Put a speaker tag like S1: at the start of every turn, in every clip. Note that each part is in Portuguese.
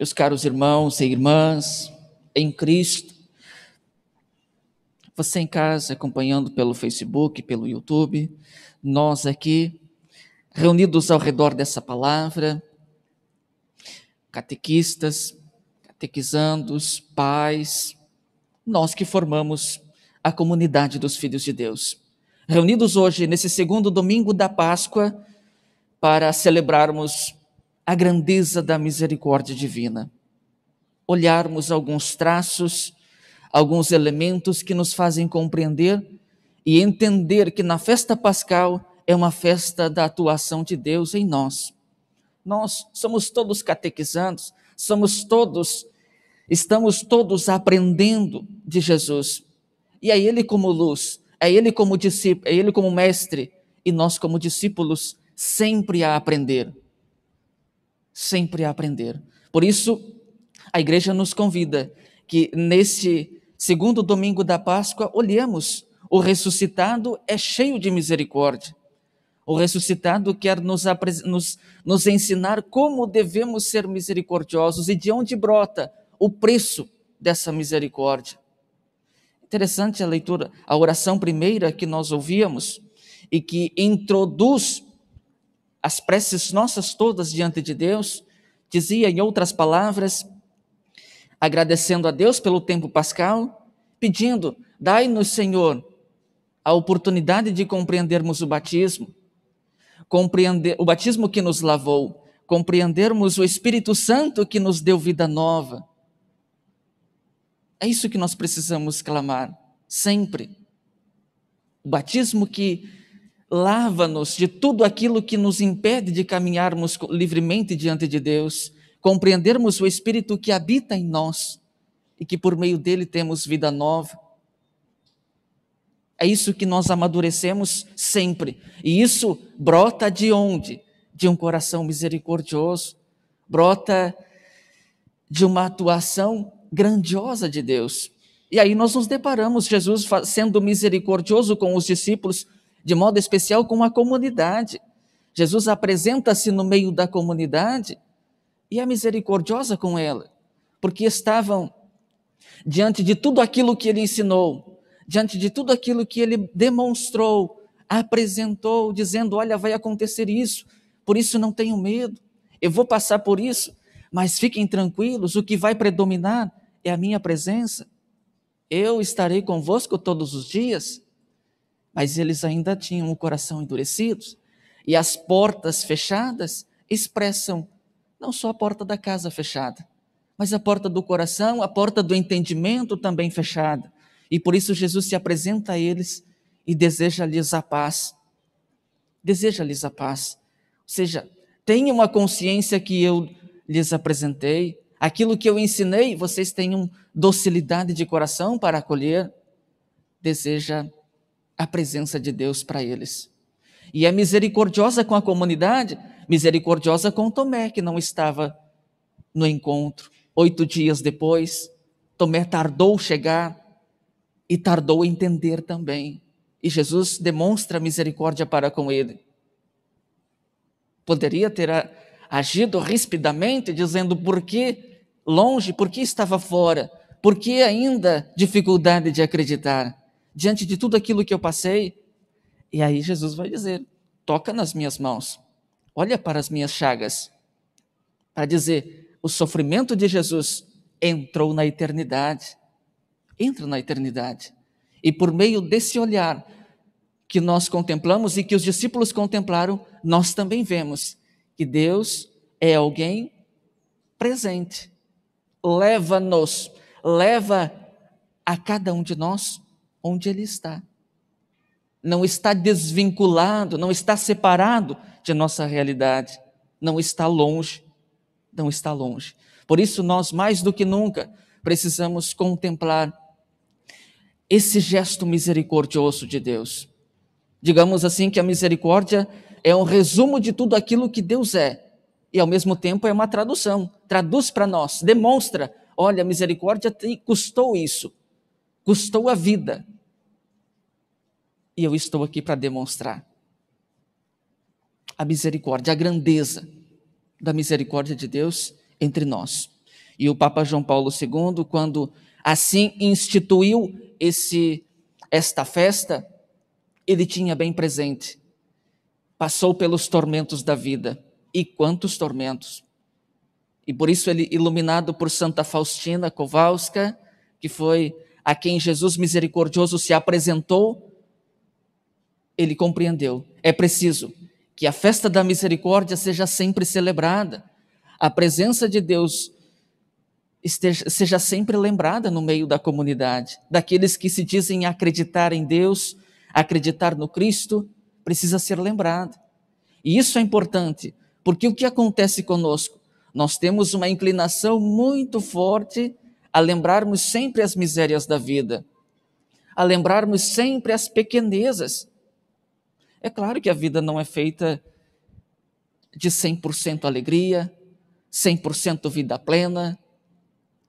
S1: meus caros irmãos e irmãs em Cristo, você em casa acompanhando pelo Facebook, pelo YouTube, nós aqui reunidos ao redor dessa palavra, catequistas, catequizandos, pais, nós que formamos a comunidade dos filhos de Deus. Reunidos hoje, nesse segundo domingo da Páscoa, para celebrarmos a grandeza da misericórdia divina. Olharmos alguns traços, alguns elementos que nos fazem compreender e entender que na festa pascal é uma festa da atuação de Deus em nós. Nós somos todos catequizados, somos todos, estamos todos aprendendo de Jesus. E é Ele como luz, é Ele como discípulo, é Ele como mestre, e nós como discípulos sempre a aprender sempre a aprender. Por isso, a igreja nos convida que nesse segundo domingo da Páscoa olhemos o ressuscitado é cheio de misericórdia. O ressuscitado quer nos, nos, nos ensinar como devemos ser misericordiosos e de onde brota o preço dessa misericórdia. Interessante a leitura, a oração primeira que nós ouvíamos e que introduz as preces nossas todas diante de Deus, dizia, em outras palavras, agradecendo a Deus pelo tempo pascal, pedindo: dai-nos, Senhor, a oportunidade de compreendermos o batismo, compreender o batismo que nos lavou, compreendermos o Espírito Santo que nos deu vida nova. É isso que nós precisamos clamar sempre. O batismo que Lava-nos de tudo aquilo que nos impede de caminharmos livremente diante de Deus, compreendermos o Espírito que habita em nós e que por meio dele temos vida nova. É isso que nós amadurecemos sempre. E isso brota de onde? De um coração misericordioso, brota de uma atuação grandiosa de Deus. E aí nós nos deparamos, Jesus sendo misericordioso com os discípulos, de modo especial com a comunidade. Jesus apresenta-se no meio da comunidade e é misericordiosa com ela, porque estavam diante de tudo aquilo que ele ensinou, diante de tudo aquilo que ele demonstrou, apresentou, dizendo: Olha, vai acontecer isso, por isso não tenho medo, eu vou passar por isso, mas fiquem tranquilos, o que vai predominar é a minha presença. Eu estarei convosco todos os dias mas eles ainda tinham o coração endurecido. E as portas fechadas expressam não só a porta da casa fechada, mas a porta do coração, a porta do entendimento também fechada. E por isso Jesus se apresenta a eles e deseja-lhes a paz. Deseja-lhes a paz. Ou seja, tenham a consciência que eu lhes apresentei, aquilo que eu ensinei, vocês tenham docilidade de coração para acolher. Deseja a presença de Deus para eles. E é misericordiosa com a comunidade, misericordiosa com Tomé, que não estava no encontro. Oito dias depois, Tomé tardou chegar e tardou entender também. E Jesus demonstra misericórdia para com ele. Poderia ter agido rispidamente, dizendo por que longe, por que estava fora, por que ainda dificuldade de acreditar diante de tudo aquilo que eu passei? E aí Jesus vai dizer: toca nas minhas mãos, olha para as minhas chagas, para dizer: o sofrimento de Jesus entrou na eternidade, entra na eternidade. E por meio desse olhar que nós contemplamos e que os discípulos contemplaram, nós também vemos que Deus é alguém presente. Leva-nos, leva a cada um de nós onde ele está. Não está desvinculado, não está separado de nossa realidade, não está longe, não está longe. Por isso, nós, mais do que nunca, precisamos contemplar esse gesto misericordioso de Deus. Digamos assim que a misericórdia é um resumo de tudo aquilo que Deus é, e ao mesmo tempo é uma tradução, traduz para nós, demonstra: olha, a misericórdia custou isso, custou a vida. E eu estou aqui para demonstrar a misericórdia, a grandeza da misericórdia de Deus entre nós. E o Papa João Paulo II, quando assim instituiu esse esta festa, ele tinha bem presente. Passou pelos tormentos da vida. E quantos tormentos! E por isso ele, iluminado por Santa Faustina Kowalska, que foi a quem Jesus misericordioso se apresentou, ele compreendeu. É preciso que a festa da misericórdia seja sempre celebrada, a presença de Deus esteja, seja sempre lembrada no meio da comunidade, daqueles que se dizem acreditar em Deus, acreditar no Cristo, precisa ser lembrado. E isso é importante, porque o que acontece conosco? Nós temos uma inclinação muito forte a lembrarmos sempre as misérias da vida, a lembrarmos sempre as pequenezas. É claro que a vida não é feita de 100% alegria, 100% vida plena.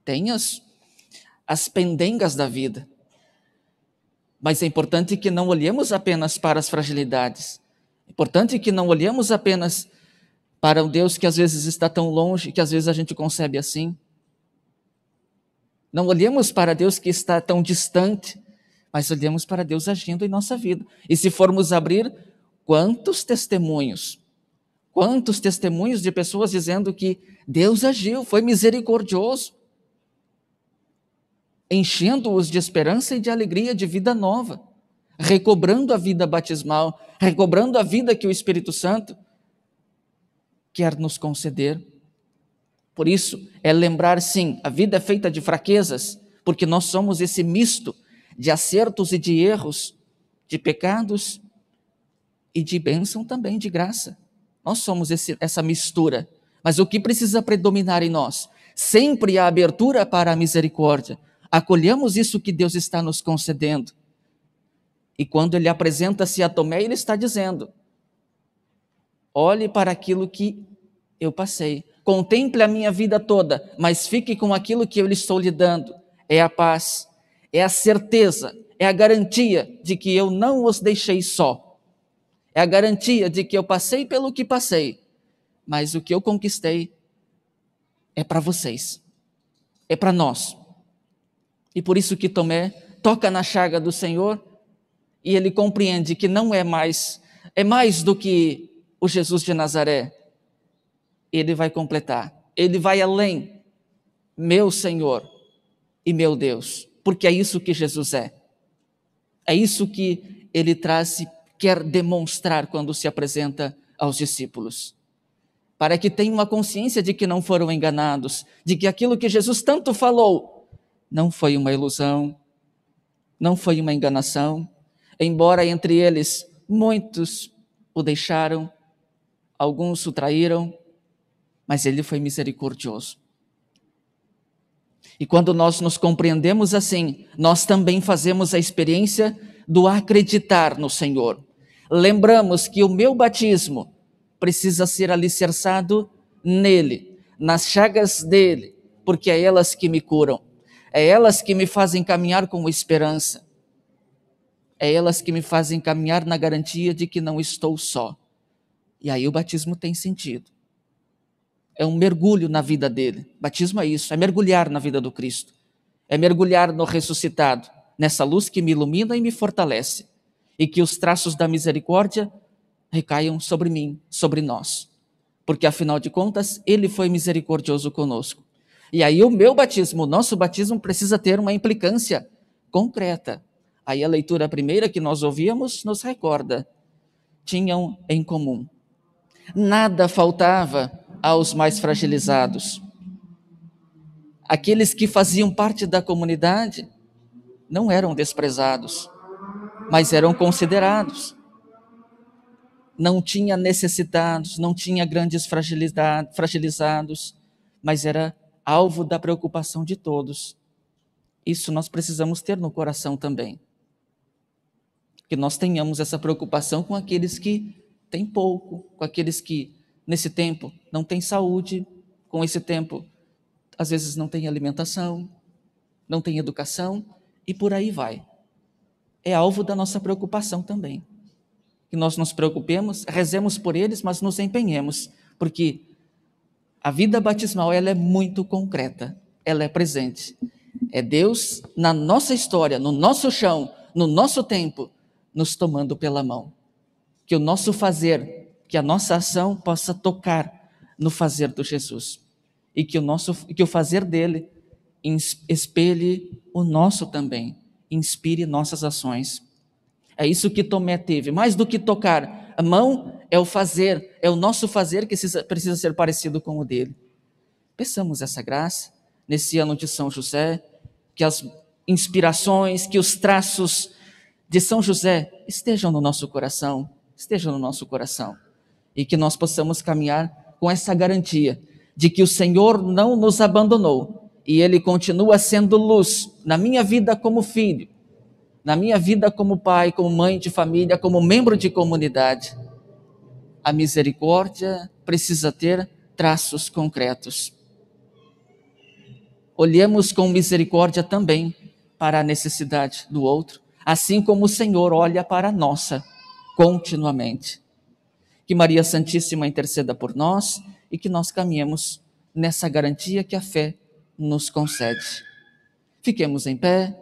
S1: Tem as, as pendengas da vida. Mas é importante que não olhemos apenas para as fragilidades. É importante que não olhemos apenas para um Deus que às vezes está tão longe, que às vezes a gente concebe assim. Não olhemos para Deus que está tão distante, mas olhamos para Deus agindo em nossa vida. E se formos abrir, quantos testemunhos, quantos testemunhos de pessoas dizendo que Deus agiu, foi misericordioso, enchendo-os de esperança e de alegria, de vida nova, recobrando a vida batismal, recobrando a vida que o Espírito Santo quer nos conceder por isso, é lembrar sim, a vida é feita de fraquezas, porque nós somos esse misto de acertos e de erros, de pecados e de bênção também, de graça. Nós somos esse, essa mistura. Mas o que precisa predominar em nós? Sempre a abertura para a misericórdia. Acolhamos isso que Deus está nos concedendo. E quando ele apresenta-se a Tomé, ele está dizendo: olhe para aquilo que eu passei. Contemple a minha vida toda, mas fique com aquilo que eu lhe estou lhe dando. É a paz, é a certeza, é a garantia de que eu não os deixei só. É a garantia de que eu passei pelo que passei, mas o que eu conquistei é para vocês, é para nós. E por isso que Tomé toca na chaga do Senhor e ele compreende que não é mais, é mais do que o Jesus de Nazaré, ele vai completar. Ele vai além, meu Senhor e meu Deus, porque é isso que Jesus é. É isso que ele traz e quer demonstrar quando se apresenta aos discípulos. Para que tenham uma consciência de que não foram enganados, de que aquilo que Jesus tanto falou não foi uma ilusão, não foi uma enganação, embora entre eles muitos o deixaram, alguns o traíram, mas ele foi misericordioso. E quando nós nos compreendemos assim, nós também fazemos a experiência do acreditar no Senhor. Lembramos que o meu batismo precisa ser alicerçado nele, nas chagas dele, porque é elas que me curam, é elas que me fazem caminhar com esperança, é elas que me fazem caminhar na garantia de que não estou só. E aí o batismo tem sentido é um mergulho na vida dele. Batismo é isso, é mergulhar na vida do Cristo. É mergulhar no ressuscitado, nessa luz que me ilumina e me fortalece, e que os traços da misericórdia recaiam sobre mim, sobre nós. Porque afinal de contas, ele foi misericordioso conosco. E aí o meu batismo, o nosso batismo precisa ter uma implicância concreta. Aí a leitura primeira que nós ouvíamos nos recorda: tinham em comum. Nada faltava aos mais fragilizados. Aqueles que faziam parte da comunidade não eram desprezados, mas eram considerados. Não tinha necessitados, não tinha grandes fragilizados, mas era alvo da preocupação de todos. Isso nós precisamos ter no coração também. Que nós tenhamos essa preocupação com aqueles que têm pouco, com aqueles que Nesse tempo, não tem saúde, com esse tempo, às vezes não tem alimentação, não tem educação e por aí vai. É alvo da nossa preocupação também. Que nós nos preocupemos, rezemos por eles, mas nos empenhemos, porque a vida batismal ela é muito concreta, ela é presente. É Deus na nossa história, no nosso chão, no nosso tempo, nos tomando pela mão. Que o nosso fazer que a nossa ação possa tocar no fazer do Jesus e que o nosso que o fazer dele espelhe o nosso também, inspire nossas ações. É isso que Tomé teve, mais do que tocar, a mão é o fazer, é o nosso fazer que precisa ser parecido com o dele. Peçamos essa graça nesse ano de São José, que as inspirações, que os traços de São José estejam no nosso coração, estejam no nosso coração e que nós possamos caminhar com essa garantia de que o Senhor não nos abandonou e ele continua sendo luz na minha vida como filho, na minha vida como pai, como mãe de família, como membro de comunidade. A misericórdia precisa ter traços concretos. Olhemos com misericórdia também para a necessidade do outro, assim como o Senhor olha para a nossa continuamente que Maria Santíssima interceda por nós e que nós caminhemos nessa garantia que a fé nos concede. Fiquemos em pé.